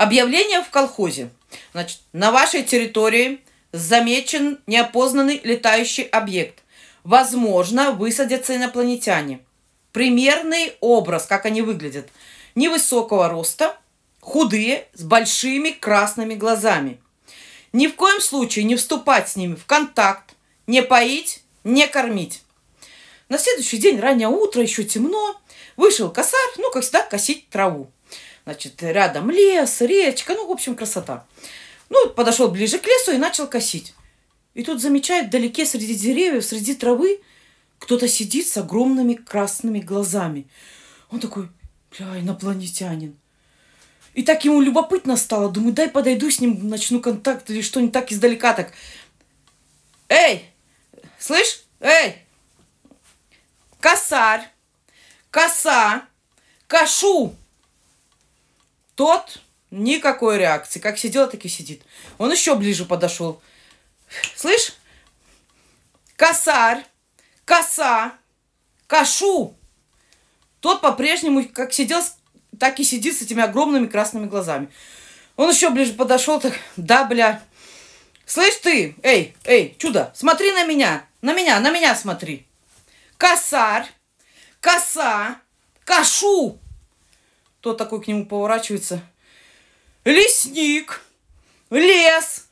Объявление в колхозе. Значит, на вашей территории замечен неопознанный летающий объект. Возможно, высадятся инопланетяне. Примерный образ, как они выглядят. Невысокого роста, худые, с большими красными глазами. Ни в коем случае не вступать с ними в контакт, не поить, не кормить. На следующий день, раннее утро, еще темно, вышел косарь, ну, как всегда, косить траву. Значит, рядом лес, речка, ну, в общем, красота. Ну, подошел ближе к лесу и начал косить. И тут замечает вдалеке среди деревьев, среди травы, кто-то сидит с огромными красными глазами. Он такой, бля, инопланетянин. И так ему любопытно стало. Думаю, дай подойду с ним, начну контакт или что-нибудь так издалека так. Эй! Слышь? Эй! Косарь! Коса! Кашу! Тот никакой реакции. Как сидел, так и сидит. Он еще ближе подошел. Слышь? Косарь, коса, кашу. Тот по-прежнему как сидел, так и сидит с этими огромными красными глазами. Он еще ближе подошел, так, да, бля. Слышь ты, эй, эй, чудо, смотри на меня, на меня, на меня смотри. Косарь, коса, кашу. Тот такой к нему поворачивается. Лесник! Лес!